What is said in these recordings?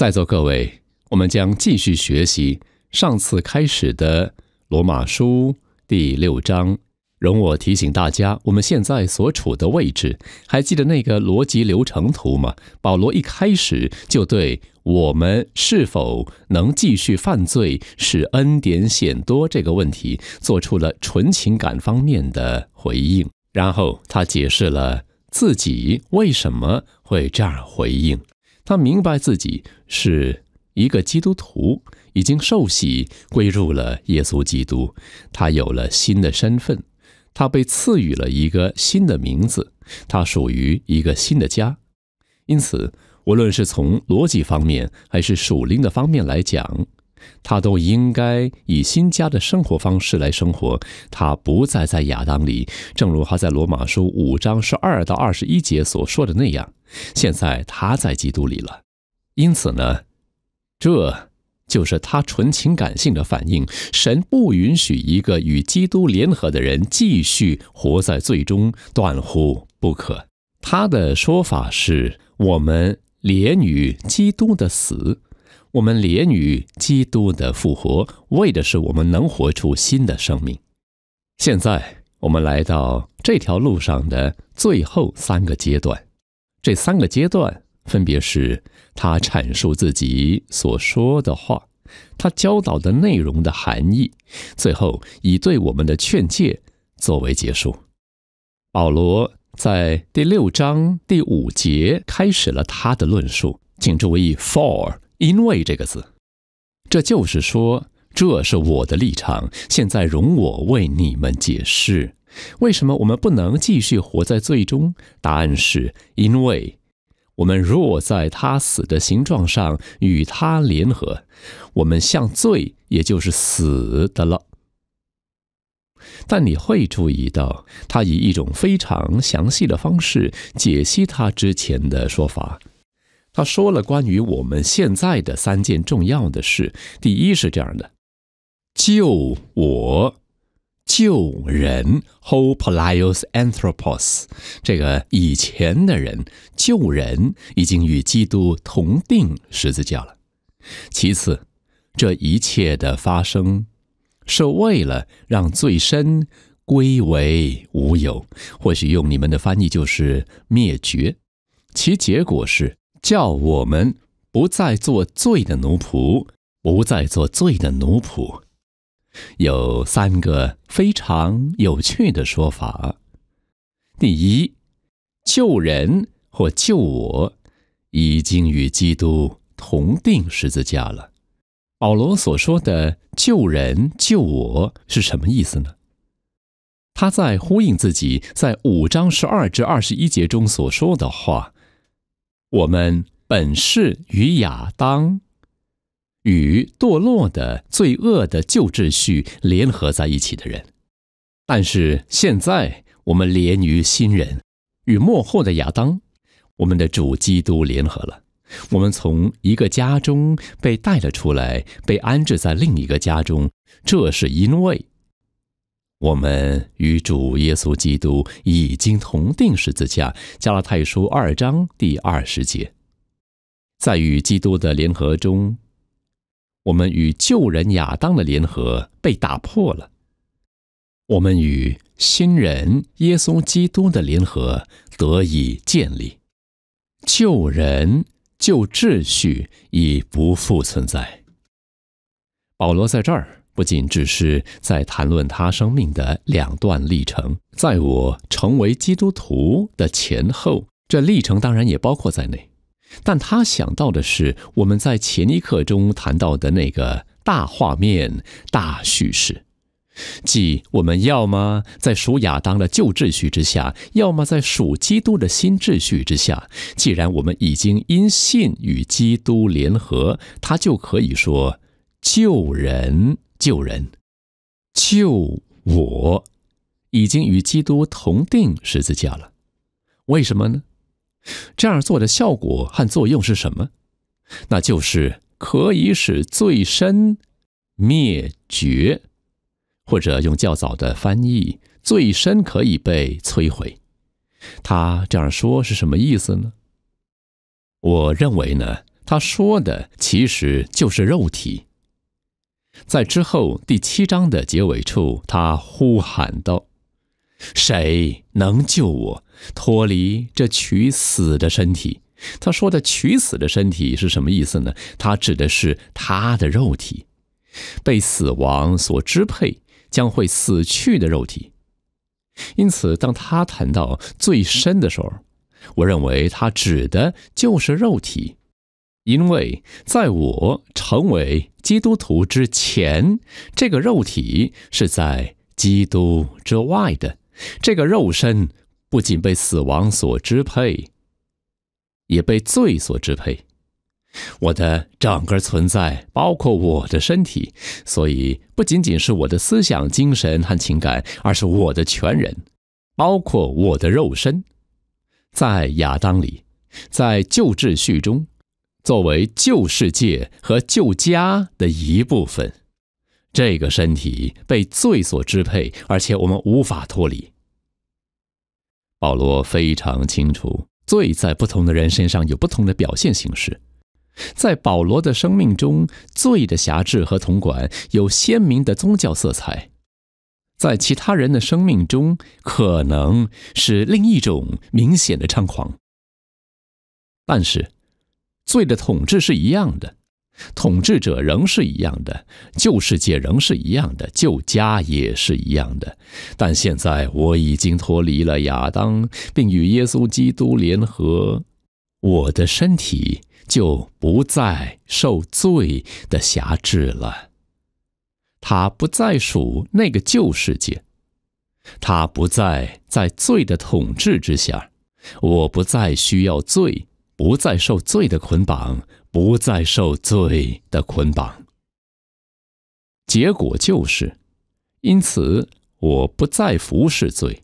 在座各位，我们将继续学习上次开始的《罗马书》第六章。容我提醒大家，我们现在所处的位置，还记得那个逻辑流程图吗？保罗一开始就对我们是否能继续犯罪使恩典显多这个问题，做出了纯情感方面的回应。然后他解释了自己为什么会这样回应。他明白自己是一个基督徒，已经受洗归入了耶稣基督。他有了新的身份，他被赐予了一个新的名字，他属于一个新的家。因此，无论是从逻辑方面还是属灵的方面来讲，他都应该以新家的生活方式来生活。他不再在亚当里，正如他在罗马书五章十二到二十一节所说的那样。现在他在基督里了。因此呢，这就是他纯情感性的反应。神不允许一个与基督联合的人继续活在最终，断乎不可。他的说法是我们怜于基督的死。我们怜于基督的复活，为的是我们能活出新的生命。现在我们来到这条路上的最后三个阶段，这三个阶段分别是他阐述自己所说的话，他教导的内容的含义，最后以对我们的劝诫作为结束。保罗在第六章第五节开始了他的论述，请注意 for。因为这个字，这就是说，这是我的立场。现在容我为你们解释，为什么我们不能继续活在最终？答案是因为我们若在他死的形状上与他联合，我们像罪，也就是死的了。但你会注意到，他以一种非常详细的方式解析他之前的说法。他说了关于我们现在的三件重要的事。第一是这样的：救我，救人，Hoplaios Anthropos，这个以前的人救人，已经与基督同定十字架了。其次，这一切的发生是为了让罪身归为无有，或许用你们的翻译就是灭绝。其结果是。叫我们不再做罪的奴仆，不再做罪的奴仆。有三个非常有趣的说法。第一，救人或救我，已经与基督同定十字架了。保罗所说的“救人救我”是什么意思呢？他在呼应自己在五章十二至二十一节中所说的话。我们本是与亚当、与堕落的罪恶的旧秩序联合在一起的人，但是现在我们联于新人，与幕后的亚当，我们的主基督联合了。我们从一个家中被带了出来，被安置在另一个家中，这是因为。我们与主耶稣基督已经同定十字架。加拉太书二章第二十节，在与基督的联合中，我们与旧人亚当的联合被打破了，我们与新人耶稣基督的联合得以建立。旧人、旧秩序已不复存在。保罗在这儿。不仅只是在谈论他生命的两段历程，在我成为基督徒的前后，这历程当然也包括在内。但他想到的是我们在前一刻中谈到的那个大画面、大叙事，即我们要么在属亚当的旧秩序之下，要么在属基督的新秩序之下。既然我们已经因信与基督联合，他就可以说救人。救人，救我，已经与基督同定十字架了。为什么呢？这样做的效果和作用是什么？那就是可以使罪身灭绝，或者用较早的翻译，罪身可以被摧毁。他这样说是什么意思呢？我认为呢，他说的其实就是肉体。在之后第七章的结尾处，他呼喊道：“谁能救我脱离这取死的身体？”他说的“取死的身体”是什么意思呢？他指的是他的肉体，被死亡所支配，将会死去的肉体。因此，当他谈到最深的时候，我认为他指的就是肉体。因为在我成为基督徒之前，这个肉体是在基督之外的。这个肉身不仅被死亡所支配，也被罪所支配。我的整个存在，包括我的身体，所以不仅仅是我的思想、精神和情感，而是我的全人，包括我的肉身。在亚当里，在旧秩序中。作为旧世界和旧家的一部分，这个身体被罪所支配，而且我们无法脱离。保罗非常清楚，罪在不同的人身上有不同的表现形式。在保罗的生命中，罪的辖制和统管有鲜明的宗教色彩；在其他人的生命中，可能是另一种明显的猖狂。但是。罪的统治是一样的，统治者仍是一样的，旧世界仍是一样的，旧家也是一样的。但现在我已经脱离了亚当，并与耶稣基督联合，我的身体就不再受罪的辖制了。他不再属那个旧世界，他不再在罪的统治之下，我不再需要罪。不再受罪的捆绑，不再受罪的捆绑。结果就是，因此我不再服侍罪。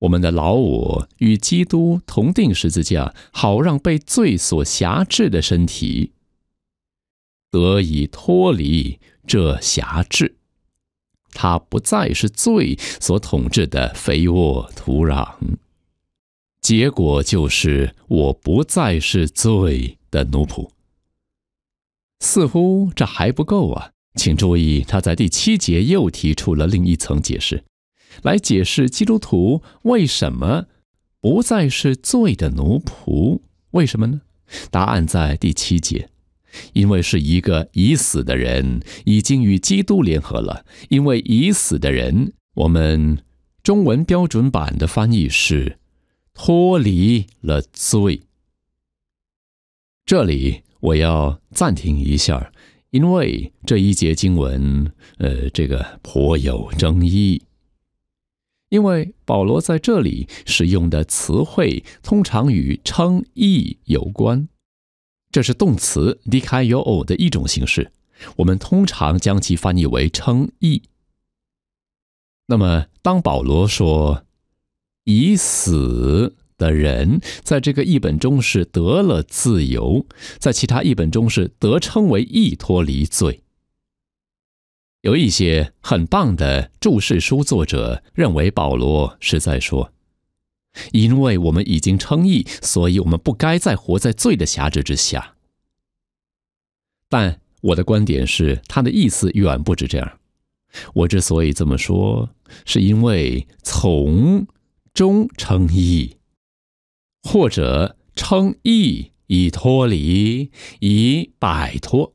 我们的老我与基督同定十字架，好让被罪所辖制的身体得以脱离这辖制。它不再是罪所统治的肥沃土壤。结果就是，我不再是罪的奴仆。似乎这还不够啊！请注意，他在第七节又提出了另一层解释，来解释基督徒为什么不再是罪的奴仆。为什么呢？答案在第七节，因为是一个已死的人已经与基督联合了。因为已死的人，我们中文标准版的翻译是。脱离了罪。这里我要暂停一下，因为这一节经文，呃，这个颇有争议。因为保罗在这里使用的词汇通常与称义有关，这是动词离开有偶的一种形式，我们通常将其翻译为称义。那么，当保罗说。已死的人，在这个译本中是得了自由，在其他译本中是得称为“意脱离罪”。有一些很棒的注释书作者认为保罗是在说：“因为我们已经称意，所以我们不该再活在罪的辖制之下。”但我的观点是，他的意思远不止这样。我之所以这么说，是因为从终称义，或者称义已脱离，已摆脱，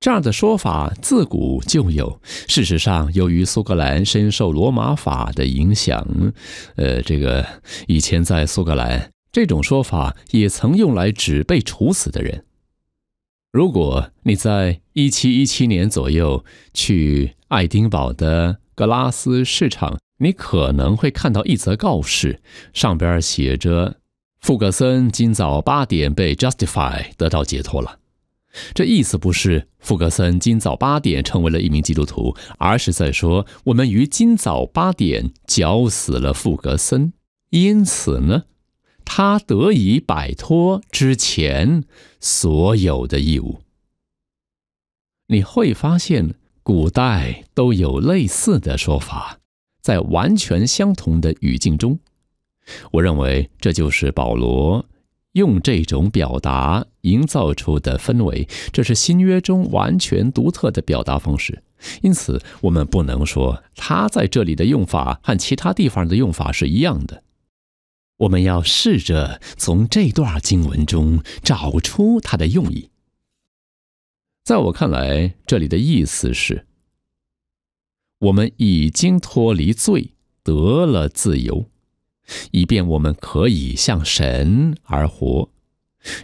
这样的说法自古就有。事实上，由于苏格兰深受罗马法的影响，呃，这个以前在苏格兰，这种说法也曾用来指被处死的人。如果你在一七一七年左右去爱丁堡的格拉斯市场，你可能会看到一则告示，上边写着：“富格森今早八点被 justify 得到解脱了。”这意思不是富格森今早八点成为了一名基督徒，而是在说我们于今早八点绞死了富格森，因此呢，他得以摆脱之前所有的义务。你会发现，古代都有类似的说法。在完全相同的语境中，我认为这就是保罗用这种表达营造出的氛围。这是新约中完全独特的表达方式，因此我们不能说他在这里的用法和其他地方的用法是一样的。我们要试着从这段经文中找出它的用意。在我看来，这里的意思是。我们已经脱离罪，得了自由，以便我们可以向神而活。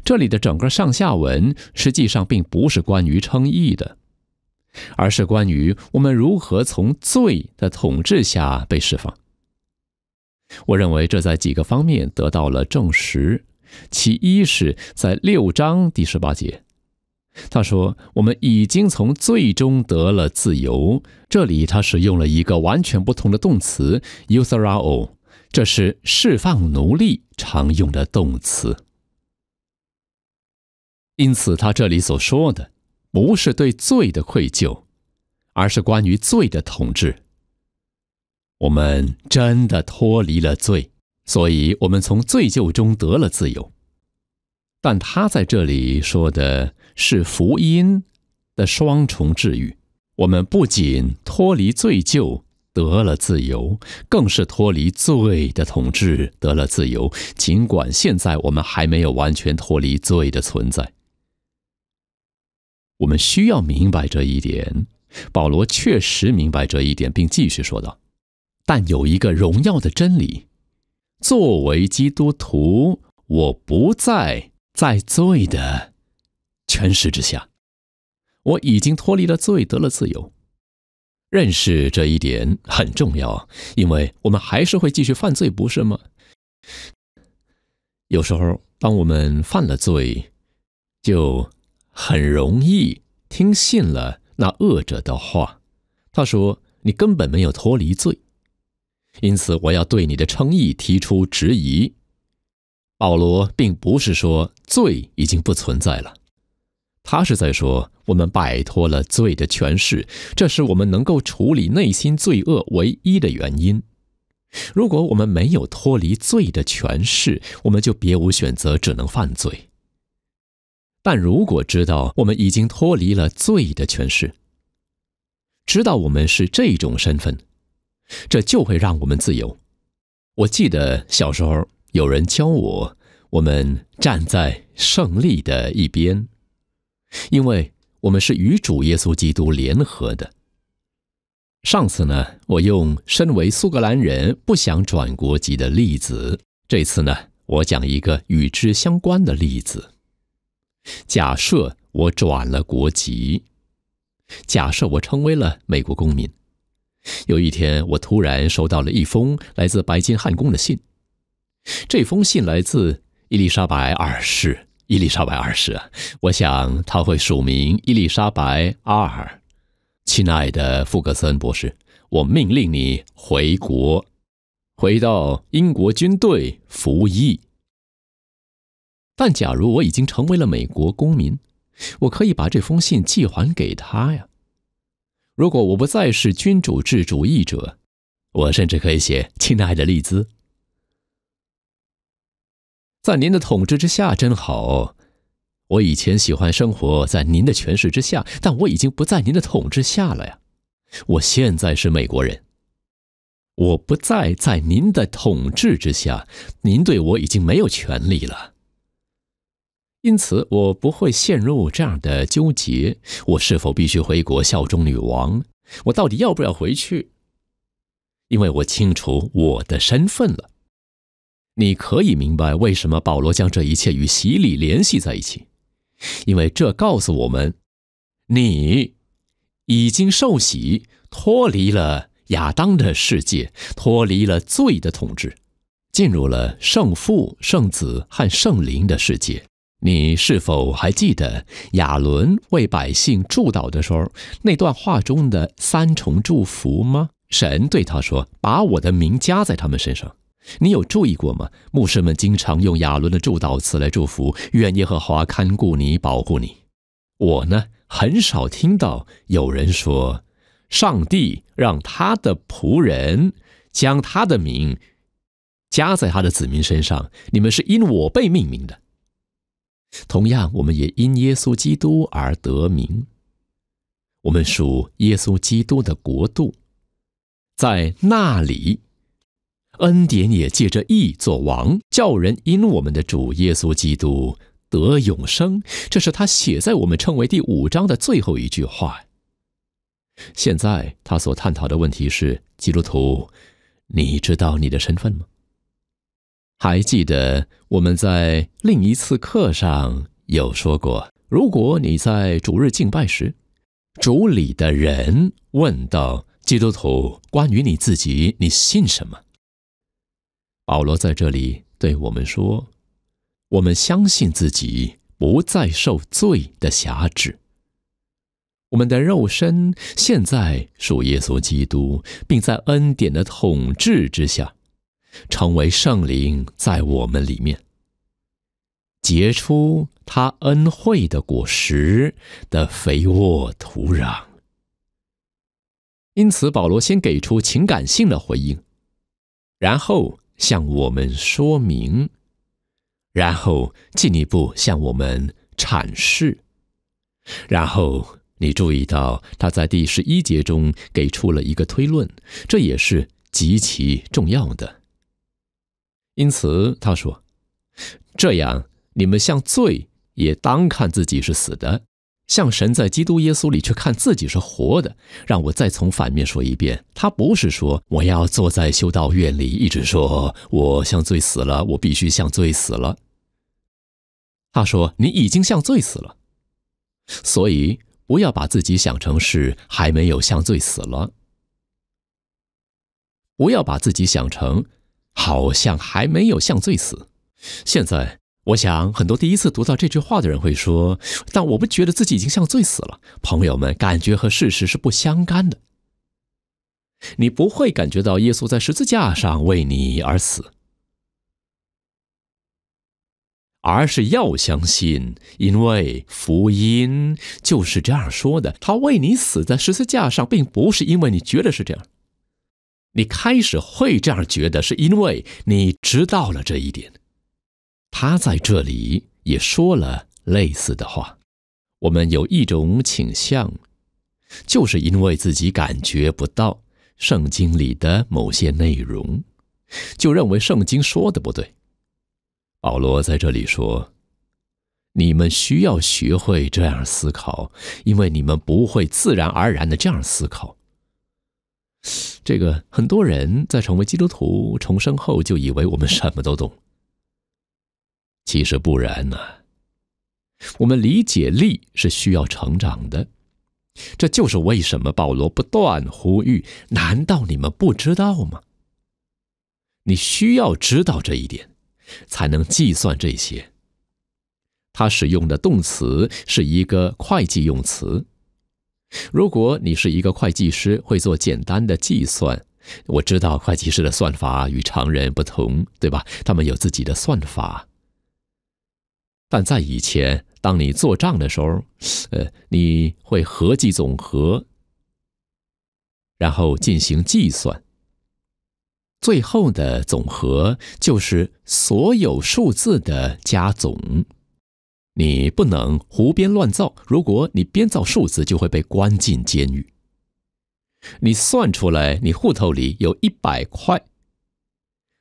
这里的整个上下文实际上并不是关于称义的，而是关于我们如何从罪的统治下被释放。我认为这在几个方面得到了证实。其一是在六章第十八节。他说：“我们已经从罪中得了自由。”这里他使用了一个完全不同的动词 “usarao”，这是释放奴隶常用的动词。因此，他这里所说的不是对罪的愧疚，而是关于罪的统治。我们真的脱离了罪，所以我们从罪疚中得了自由。但他在这里说的。是福音的双重治愈。我们不仅脱离罪疚得了自由，更是脱离罪的统治得了自由。尽管现在我们还没有完全脱离罪的存在，我们需要明白这一点。保罗确实明白这一点，并继续说道：“但有一个荣耀的真理，作为基督徒，我不在在罪的。”权势之下，我已经脱离了罪，得了自由。认识这一点很重要，因为我们还是会继续犯罪，不是吗？有时候，当我们犯了罪，就很容易听信了那恶者的话。他说：“你根本没有脱离罪。”因此，我要对你的称义提出质疑。保罗并不是说罪已经不存在了。他是在说，我们摆脱了罪的权势，这是我们能够处理内心罪恶唯一的原因。如果我们没有脱离罪的权势，我们就别无选择，只能犯罪。但如果知道我们已经脱离了罪的权势，知道我们是这种身份，这就会让我们自由。我记得小时候有人教我，我们站在胜利的一边。因为我们是与主耶稣基督联合的。上次呢，我用身为苏格兰人不想转国籍的例子，这次呢，我讲一个与之相关的例子。假设我转了国籍，假设我成为了美国公民，有一天我突然收到了一封来自白金汉宫的信，这封信来自伊丽莎白二世。伊丽莎白二世，我想他会署名伊丽莎白二。亲爱的富格森博士，我命令你回国，回到英国军队服役。但假如我已经成为了美国公民，我可以把这封信寄还给他呀。如果我不再是君主制主义者，我甚至可以写亲爱的利兹。在您的统治之下真好。我以前喜欢生活在您的权势之下，但我已经不在您的统治下了呀。我现在是美国人，我不再在您的统治之下。您对我已经没有权利了，因此我不会陷入这样的纠结：我是否必须回国效忠女王？我到底要不要回去？因为我清楚我的身份了。你可以明白为什么保罗将这一切与洗礼联系在一起，因为这告诉我们，你已经受洗，脱离了亚当的世界，脱离了罪的统治，进入了圣父、圣子和圣灵的世界。你是否还记得亚伦为百姓祝祷的时候那段话中的三重祝福吗？神对他说：“把我的名加在他们身上。”你有注意过吗？牧师们经常用亚伦的祝祷词来祝福，愿耶和华看顾你，保护你。我呢，很少听到有人说，上帝让他的仆人将他的名加在他的子民身上，你们是因我被命名的。同样，我们也因耶稣基督而得名，我们属耶稣基督的国度，在那里。恩典也借着义做王，叫人因我们的主耶稣基督得永生。这是他写在我们称为第五章的最后一句话。现在他所探讨的问题是：基督徒，你知道你的身份吗？还记得我们在另一次课上有说过，如果你在主日敬拜时，主礼的人问道：“基督徒，关于你自己，你信什么？”保罗在这里对我们说：“我们相信自己不再受罪的辖制。我们的肉身现在属耶稣基督，并在恩典的统治之下，成为圣灵在我们里面结出他恩惠的果实的肥沃土壤。因此，保罗先给出情感性的回应，然后。”向我们说明，然后进一步向我们阐释，然后你注意到他在第十一节中给出了一个推论，这也是极其重要的。因此他说：“这样你们像罪也当看自己是死的。”像神在基督耶稣里，却看自己是活的。让我再从反面说一遍：他不是说我要坐在修道院里，一直说我像醉死了，我必须像醉死了。他说：“你已经像醉死了，所以不要把自己想成是还没有像醉死了。不要把自己想成好像还没有像醉死。现在。”我想，很多第一次读到这句话的人会说：“但我不觉得自己已经像醉死了。”朋友们，感觉和事实是不相干的。你不会感觉到耶稣在十字架上为你而死，而是要相信，因为福音就是这样说的：他为你死在十字架上，并不是因为你觉得是这样。你开始会这样觉得，是因为你知道了这一点。他在这里也说了类似的话。我们有一种倾向，就是因为自己感觉不到圣经里的某些内容，就认为圣经说的不对。保罗在这里说：“你们需要学会这样思考，因为你们不会自然而然的这样思考。”这个很多人在成为基督徒重生后，就以为我们什么都懂。其实不然呢，我们理解力是需要成长的，这就是为什么保罗不断呼吁。难道你们不知道吗？你需要知道这一点，才能计算这些。他使用的动词是一个会计用词。如果你是一个会计师，会做简单的计算。我知道会计师的算法与常人不同，对吧？他们有自己的算法。但在以前，当你做账的时候，呃，你会合计总和，然后进行计算，最后的总和就是所有数字的加总。你不能胡编乱造，如果你编造数字，就会被关进监狱。你算出来，你户头里有一百块，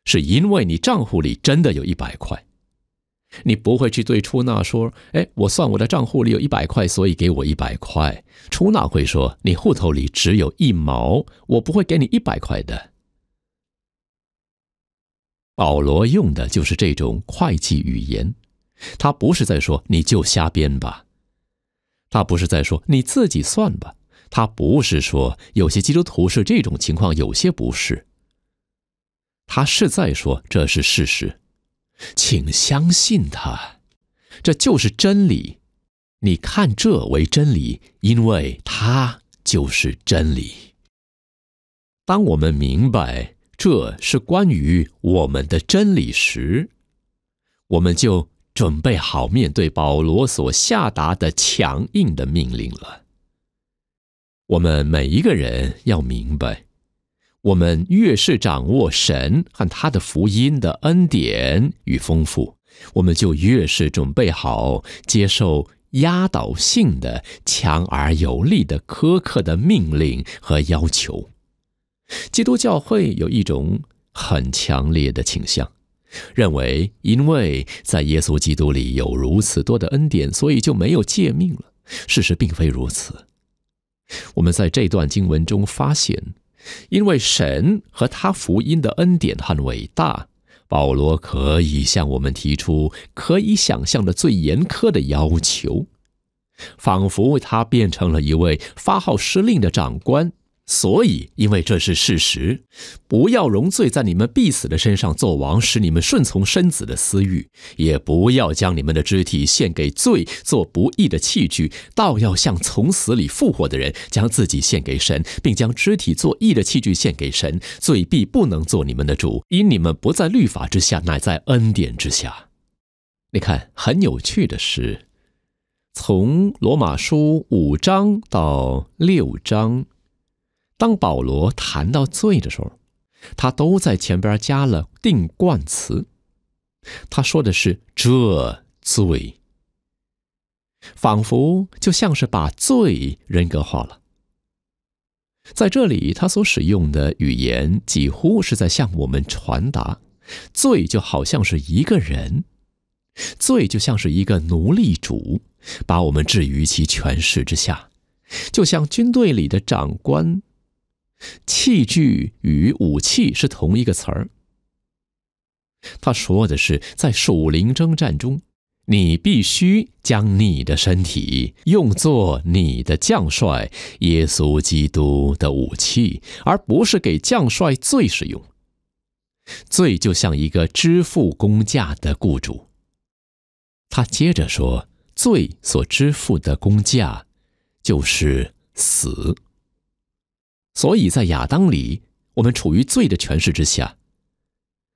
是因为你账户里真的有一百块。你不会去对出纳说：“哎，我算我的账户里有一百块，所以给我一百块。”出纳会说：“你户头里只有一毛，我不会给你一百块的。”保罗用的就是这种会计语言，他不是在说你就瞎编吧，他不是在说你自己算吧，他不是说有些基督徒是这种情况，有些不是，他是在说这是事实。请相信他，这就是真理。你看这为真理，因为它就是真理。当我们明白这是关于我们的真理时，我们就准备好面对保罗所下达的强硬的命令了。我们每一个人要明白。我们越是掌握神和他的福音的恩典与丰富，我们就越是准备好接受压倒性的、强而有力的、苛刻的命令和要求。基督教会有一种很强烈的倾向，认为因为在耶稣基督里有如此多的恩典，所以就没有诫命了。事实并非如此。我们在这段经文中发现。因为神和他福音的恩典很伟大，保罗可以向我们提出可以想象的最严苛的要求，仿佛他变成了一位发号施令的长官。所以，因为这是事实，不要容罪在你们必死的身上作王，使你们顺从身子的私欲；也不要将你们的肢体献给罪，做不义的器具。倒要像从死里复活的人，将自己献给神，并将肢体做义的器具献给神。罪必不能做你们的主，因你们不在律法之下，乃在恩典之下。你看，很有趣的是，从罗马书五章到六章。当保罗谈到罪的时候，他都在前边加了定冠词。他说的是“这罪”，仿佛就像是把罪人格化了。在这里，他所使用的语言几乎是在向我们传达：罪就好像是一个人，罪就像是一个奴隶主，把我们置于其权势之下，就像军队里的长官。器具与武器是同一个词儿。他说的是，在属灵征战中，你必须将你的身体用作你的将帅耶稣基督的武器，而不是给将帅罪使用。罪就像一个支付工价的雇主。他接着说，罪所支付的工价就是死。所以在亚当里，我们处于罪的权势之下；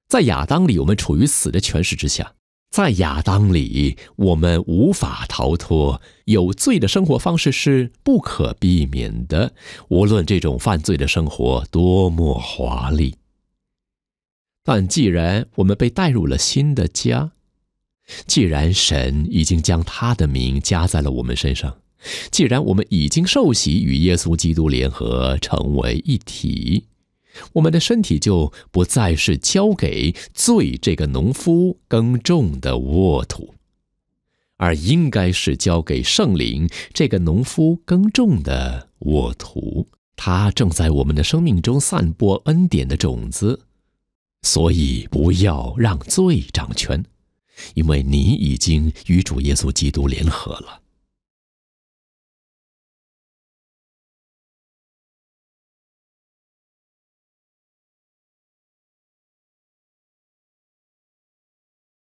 在亚当里，我们处于死的权势之下；在亚当里，我们无法逃脱有罪的生活方式是不可避免的。无论这种犯罪的生活多么华丽，但既然我们被带入了新的家，既然神已经将他的名加在了我们身上。既然我们已经受洗与耶稣基督联合成为一体，我们的身体就不再是交给罪这个农夫耕种的沃土，而应该是交给圣灵这个农夫耕种的沃土。他正在我们的生命中散播恩典的种子，所以不要让罪掌权，因为你已经与主耶稣基督联合了。